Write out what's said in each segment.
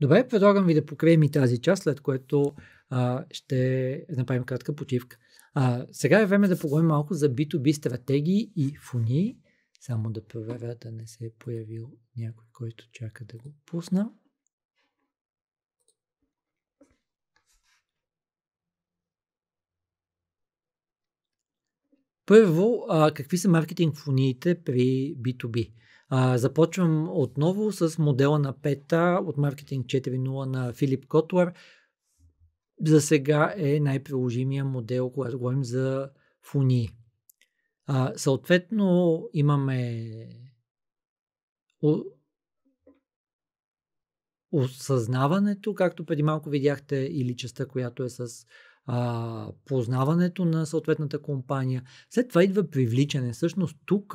Добре, предлагам ви да покрием и тази част, след което а, ще направим кратка почивка. А, сега е време да поговорим малко за B2B стратегии и фуни. Само да проверя да не се е появил някой, който чака да го пусна. Първо, а, какви са маркетинг фуниите при B2B? А, започвам отново с модела на пета от Маркетинг 4.0 на Филип Котлер. За сега е най-приложимия модел, когато говорим за фуни. А, съответно, имаме осъзнаването, както преди малко видяхте, или частта, която е с а, познаването на съответната компания. След това идва привличане. Всъщност тук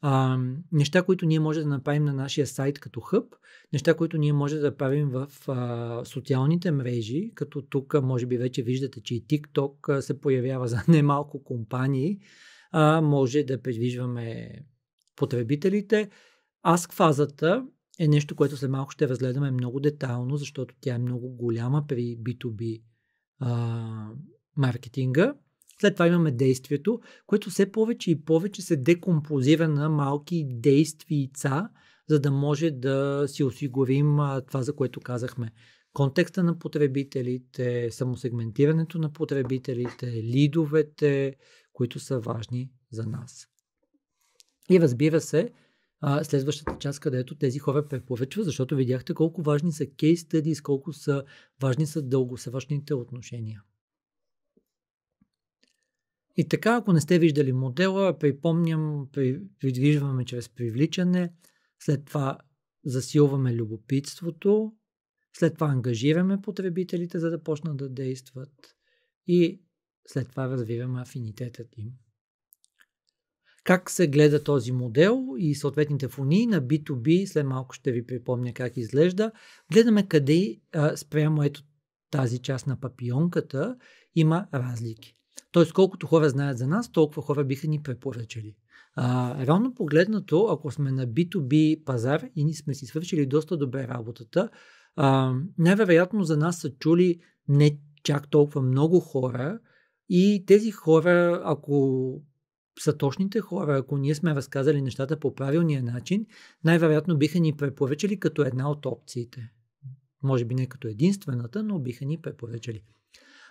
а, неща, които ние може да направим на нашия сайт като хъб, неща, които ние може да правим в а, социалните мрежи, като тук може би вече виждате, че и TikTok се появява за немалко компании, а, може да предвижваме потребителите. аз фазата е нещо, което след малко ще разгледаме много детайлно, защото тя е много голяма при B2B а, маркетинга. След това имаме действието, което все повече и повече се декомпозира на малки действийца, за да може да си осигурим това, за което казахме. Контекста на потребителите, самосегментирането на потребителите, лидовете, които са важни за нас. И разбира се, следващата част, където тези хора преповечва, защото видяхте колко важни са кейс стъдис, колко са важни са дългосрочните отношения. И така, ако не сте виждали модела, припомням, при, придвижваме чрез привличане, след това засилваме любопитството, след това ангажираме потребителите, за да почнат да действат и след това развиваме афинитетът им. Как се гледа този модел и съответните фуни на B2B, след малко ще ви припомня как изглежда. Гледаме къде а, спрямо ето тази част на папионката има разлики. Тоест, колкото хора знаят за нас, толкова хора биха ни препоръчали. А, реално погледнато, ако сме на B2B пазар и ние сме си свършили доста добре работата, а, най-вероятно за нас са чули не чак толкова много хора и тези хора, ако са точните хора, ако ние сме разказали нещата по правилния начин, най-вероятно биха ни препоръчали като една от опциите. Може би не като единствената, но биха ни препоръчали.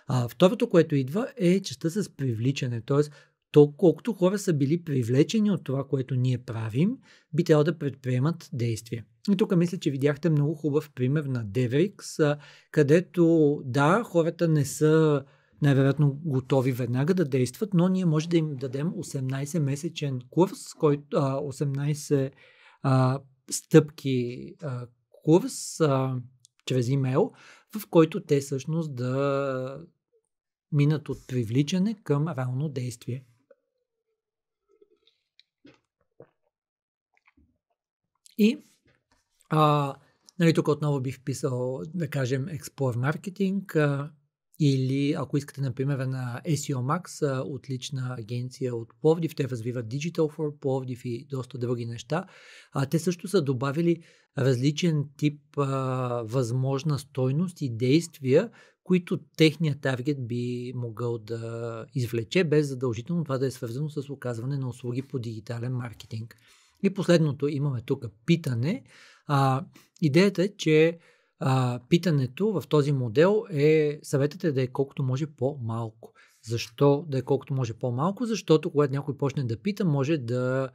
А, второто, което идва е частта с привличане. Тоест, толкова колкото хора са били привлечени от това, което ние правим, би трябвало да предприемат действия. И тук мисля, че видяхте много хубав пример на DevRix, където да, хората не са най-вероятно готови веднага да действат, но ние може да им дадем 18-месечен курс, който, 18 а, стъпки а, курс а, чрез имейл, в който те всъщност да минат от привличане към реално действие. И а, нали, тук отново бих писал, да кажем, Explore Marketing а, или ако искате, например, на SEO Max, а, отлична агенция от Пловдив, те развиват Digital for Пловдив и доста други неща. А, те също са добавили различен тип а, възможна стойност и действия, които техният таргет би могъл да извлече, без задължително това да е свързано с оказване на услуги по дигитален маркетинг. И последното имаме тук питане. А, идеята е, че а, питането в този модел е съветът е да е колкото може по-малко. Защо да е колкото може по-малко? Защото когато някой почне да пита, може да,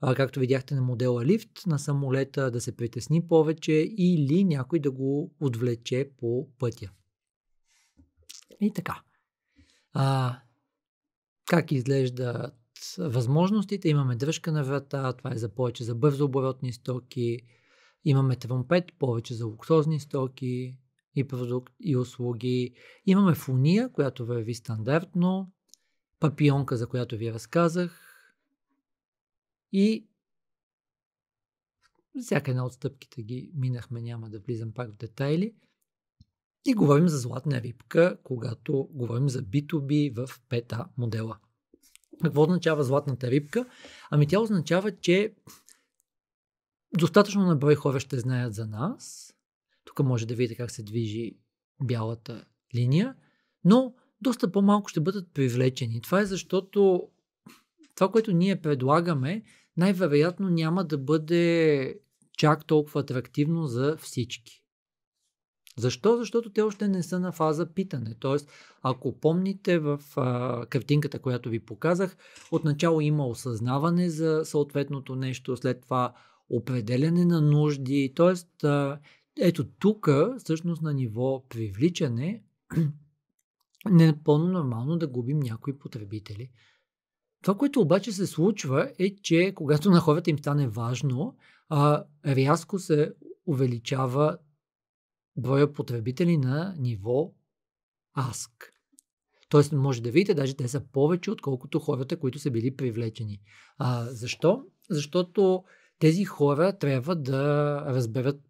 а, както видяхте на модела лифт, на самолета да се притесни повече или някой да го отвлече по пътя. И така. А, как изглеждат възможностите? Имаме дръжка на врата, това е за повече за бързо оборотни стоки, имаме тромпет, повече за луксозни стоки и продукт и услуги. Имаме фуния, която върви стандартно, папионка, за която ви разказах и всяка една от стъпките ги минахме, няма да влизам пак в детайли. И говорим за златна рибка, когато говорим за B2B в 5 a модела. Какво означава златната рибка? Ами тя означава, че достатъчно наброй хора ще знаят за нас. Тук може да видите как се движи бялата линия, но доста по-малко ще бъдат привлечени. Това е защото това, което ние предлагаме, най-вероятно няма да бъде чак толкова атрактивно за всички. Защо? Защото те още не са на фаза питане. Тоест, ако помните в а, картинката, която ви показах, отначало има осъзнаване за съответното нещо, след това определяне на нужди. Тоест, а, ето тук, всъщност на ниво привличане, не е пълно нормално да губим някои потребители. Това, което обаче се случва е, че когато на хората им стане важно, а, рязко се увеличава броя потребители на ниво АСК. Тоест, може да видите, даже те са повече, отколкото хората, които са били привлечени. А, защо? Защото тези хора трябва да разберат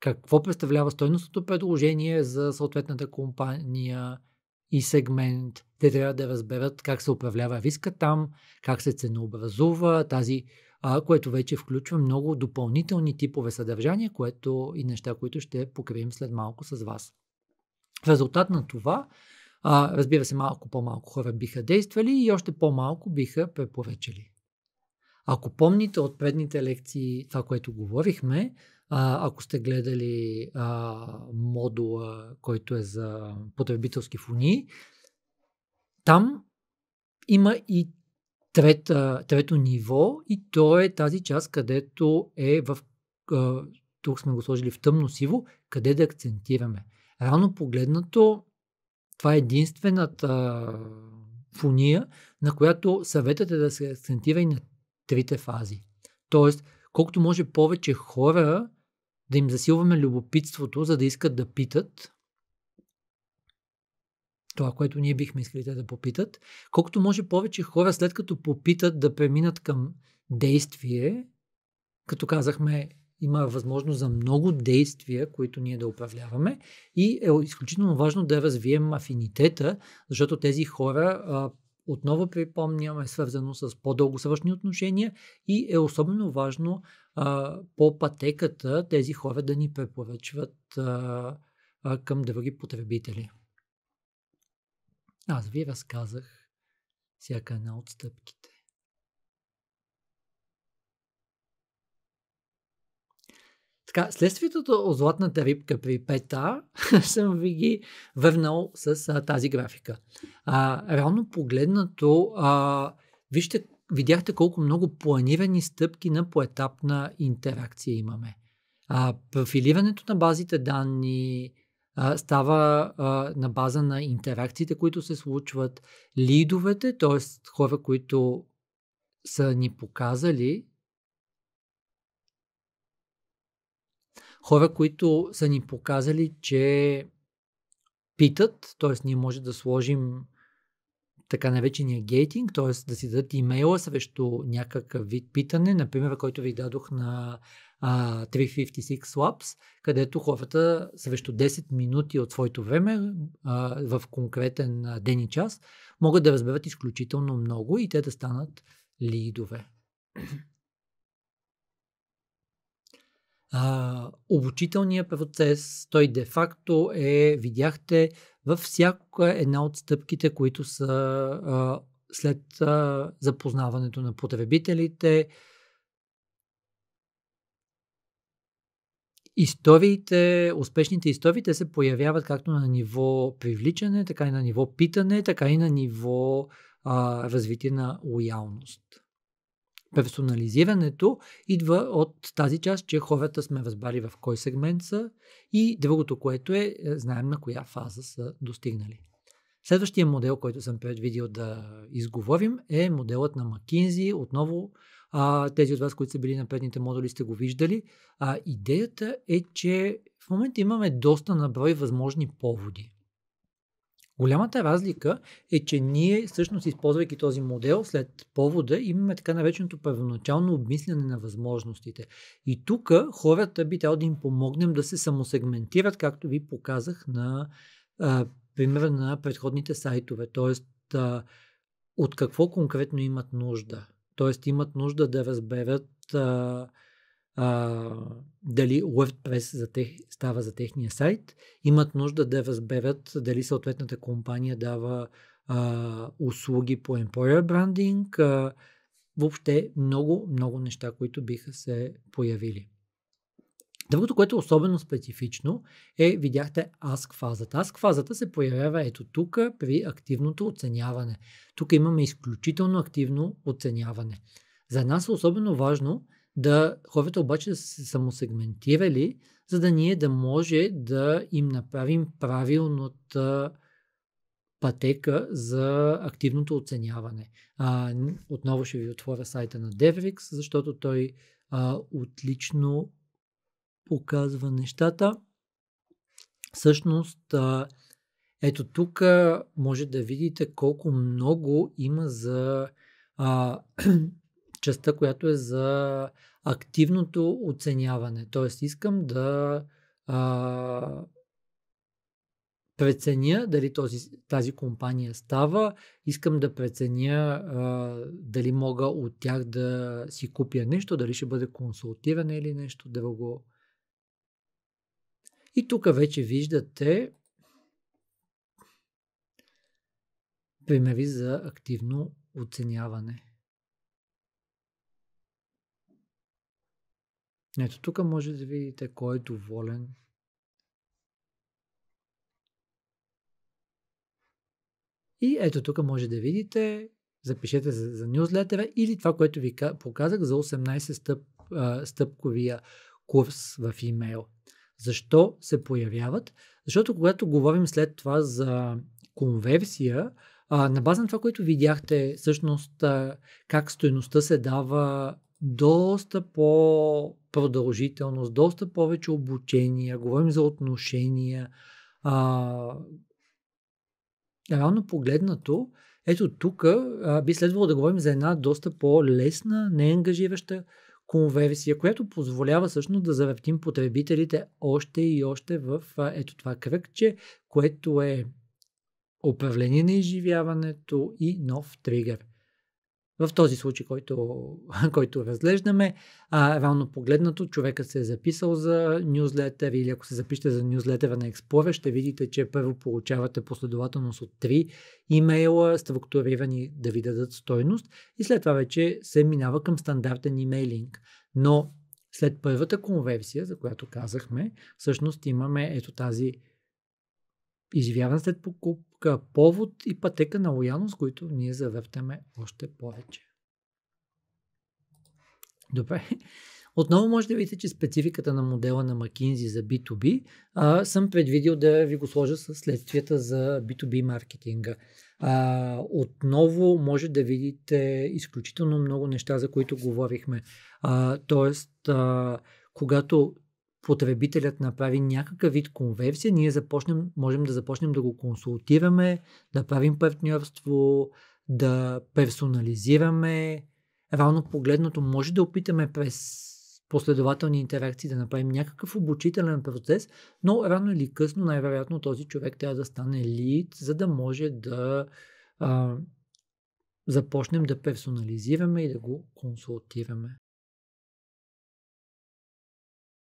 какво представлява стойностното предложение за съответната компания и сегмент. Те трябва да разберат как се управлява риска там, как се ценообразува тази а, което вече включва много допълнителни типове съдържания, което и неща, които ще покрием след малко с вас. В резултат на това, а, разбира се, малко по-малко хора биха действали и още по-малко биха препоръчали. Ако помните от предните лекции това, което говорихме, а, ако сте гледали а, модула, който е за потребителски фуни, там има и трета, трето ниво и то е тази част, където е в... Тук сме го сложили в тъмно-сиво, къде да акцентираме. Рано погледнато, това е единствената фуния, на която съветът е да се акцентира и на трите фази. Тоест, колкото може повече хора да им засилваме любопитството, за да искат да питат, това, което ние бихме искали те да попитат. Колкото може повече хора, след като попитат да преминат към действие, като казахме, има възможност за много действия, които ние да управляваме и е изключително важно да развием афинитета, защото тези хора, а, отново припомням, е свързано с по-дългосрочни отношения и е особено важно а, по пътеката тези хора да ни препоръчват а, към други потребители. Аз ви разказах всяка една от стъпките. Така, следствието от златната рибка при 5А съм ви ги върнал с а, тази графика. А, реално погледнато, а, вижте, видяхте колко много планирани стъпки на поетапна интеракция имаме. А, профилирането на базите данни, става на база на интеракциите, които се случват, лидовете, т.е. хора, които са ни показали, хора, които са ни показали, че питат, т.е. ние може да сложим така наречения гейтинг, т.е. да си дадат имейла срещу някакъв вид питане, например, който ви дадох на 356 Labs, където хората срещу 10 минути от своето време в конкретен ден и час могат да разберат изключително много и те да станат лидове. обучителният процес, той де-факто е, видяхте, във всяка една от стъпките, които са а, след а, запознаването на потребителите, Историите, успешните истории, те се появяват както на ниво привличане, така и на ниво питане, така и на ниво а, развитие на лоялност. Персонализирането идва от тази част, че хората сме разбрали в кой сегмент са и другото, което е, е знаем на коя фаза са достигнали. Следващия модел, който съм предвидил да изговорим е моделът на Макинзи, отново а, тези от вас, които са били на предните модули, сте го виждали. А, идеята е, че в момента имаме доста наброй възможни поводи. Голямата разлика е, че ние, всъщност, използвайки този модел след повода, имаме така нареченото първоначално обмислене на възможностите. И тук хората би трябвало да им помогнем да се самосегментират, както ви показах на а, пример на предходните сайтове. Тоест, а, от какво конкретно имат нужда т.е. имат нужда да разберат а, а, дали WordPress за тех, става за техния сайт, имат нужда да разберат дали съответната компания дава а, услуги по employer branding, а, въобще много, много неща, които биха се появили. Другото, което е особено специфично е, видяхте, аск фазата. Аск фазата се появява ето тук при активното оценяване. Тук имаме изключително активно оценяване. За нас е особено важно да хората обаче да са се самосегментирали, за да ние да може да им направим правилната пътека за активното оценяване. А, отново ще ви отворя сайта на Devrix, защото той а, отлично показва нещата. Всъщност, ето тук може да видите колко много има за а, частта, която е за активното оценяване. Тоест, искам да а, преценя дали този, тази компания става, искам да преценя а, дали мога от тях да си купя нещо, дали ще бъде консултиране или нещо друго. И тук вече виждате примери за активно оценяване. Ето тук може да видите кой е доволен. И ето тук може да видите, запишете за, за нюзлетера или това, което ви показах за 18 стъп, стъпковия курс в имейл. Защо се появяват? Защото когато говорим след това за конверсия, а, на база на това, което видяхте, всъщност а, как стоеността се дава доста по-продължителност, доста повече обучения, говорим за отношения. А, реално погледнато, ето тук би следвало да говорим за една доста по-лесна, неангажираща конверсия, която позволява всъщност да завъртим потребителите още и още в ето това кръгче, което е управление на изживяването и нов тригър. В този случай, който, който разглеждаме, а, реално погледнато, човекът се е записал за нюзлетър или ако се запишете за нюзлетъра на Експлора, ще видите, че първо получавате последователност от 3 имейла, структурирани да ви дадат стойност и след това вече се минава към стандартен имейлинг. Но след първата конверсия, за която казахме, всъщност имаме ето тази изживяван след покуп, повод и пътека на лоялност, които ние завъртаме още повече. Добре. Отново може да видите, че спецификата на модела на McKinsey за B2B а, съм предвидил да ви го сложа с следствията за B2B маркетинга. А, отново може да видите изключително много неща, за които говорихме. А, тоест, а, когато потребителят направи някакъв вид конверсия, ние започнем, можем да започнем да го консултираме, да правим партньорство, да персонализираме. Равно погледното може да опитаме през последователни интеракции да направим някакъв обучителен процес, но рано или късно най-вероятно този човек трябва да стане лид, за да може да а, започнем да персонализираме и да го консултираме.